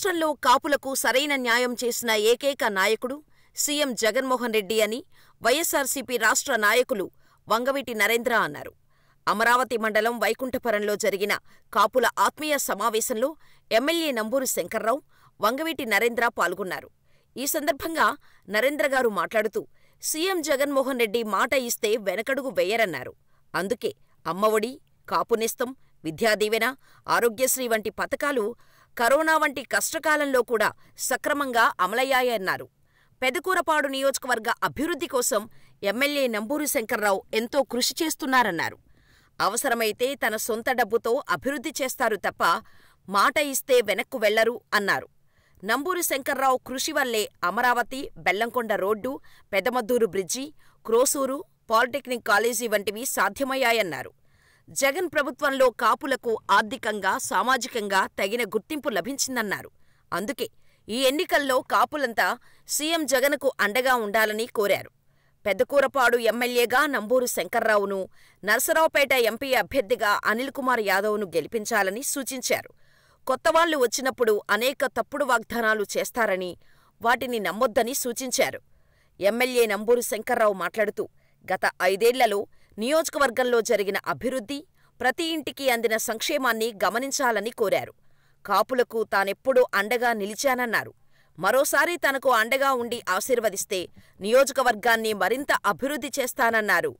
రాష్ట్రంలో కాపులకు సరైన న్యాయం చేసిన ఏకైక నాయకుడు సీఎం జగన్మోహన్ రెడ్డి అని వైఎస్సార్సీపీ రాష్ట్ర నాయకులు వంగవీటి నరేంద్ర అన్నారు అమరావతి మండలం వైకుంఠపురంలో జరిగిన కాపుల ఆత్మీయ సమావేశంలో ఎమ్మెల్యే నంబూరు శంకర్రావు వంగవీటి నరేంద్ర పాల్గొన్నారు ఈ సందర్భంగా నరేంద్ర గారు మాట్లాడుతూ సీఎం జగన్మోహన్ రెడ్డి మాట ఇస్తే వెనకడుగు వేయరన్నారు అందుకే అమ్మఒడి కాపునేస్తం విద్యాదీవెన ఆరోగ్యశ్రీ వంటి పథకాలు కరోనా వంటి కష్టకాలంలో కూడా సక్రమంగా అమలయ్యాయన్నారు పెదకూరపాడు నియోజకవర్గ అభివృద్ధి కోసం ఎమ్మెల్యే నంబూరు శంకర్రావు ఎంతో కృషి చేస్తున్నారన్నారు అవసరమైతే తన సొంత డబ్బుతో అభివృద్ధి చేస్తారు తప్ప మాట ఇస్తే వెనక్కు వెళ్లరు అన్నారు నంబూరు శంకర్రావు కృషి వల్లే Amaravati Bellamkonda road Pedamadduru bridge Krosuru polytechnic college వంటివి సాధ్యమయ్యాయన్నారు జగన్ ప్రభుత్వంలో కాపులకు ఆర్థికంగా సామాజికంగా తగిన గుర్తింపు లభించిందన్నారు అందుకే ఈ ఎన్నికల్లో కాపులంతా సీఎం జగన్కు అండగా ఉండాలని కోరారు పెద్దకూరపాడు ఎమ్మెల్యేగా నంబూరు శంకర్రావును నరసరావుపేట ఎంపీ అభ్యర్థిగా అనిల్ కుమార్ యాదవ్ను గెలిపించాలని సూచించారు కొత్తవాళ్లు వచ్చినప్పుడు అనేక తప్పుడు వాగ్దానాలు చేస్తారని వాటిని నమ్మొద్దని సూచించారు ఎమ్మెల్యే నంబూరు శంకర్రావు మాట్లాడుతూ గత ఐదేళ్లలో నియోజకవర్గంలో జరిగిన అభివృద్ధి, ప్రతి ఇంటికి అందిన సంక్షేమాన్ని గమనించాలని కోరారు. కాపులకు తానెప్పుడూ అండగా నిలిచానన్నారు. మరోసారి తనకు అండగా ఉండి ఆశీర్వదిస్తే నియోజకవర్గాన్ని మరింత అభివృద్ధి చేస్తానన్నారు.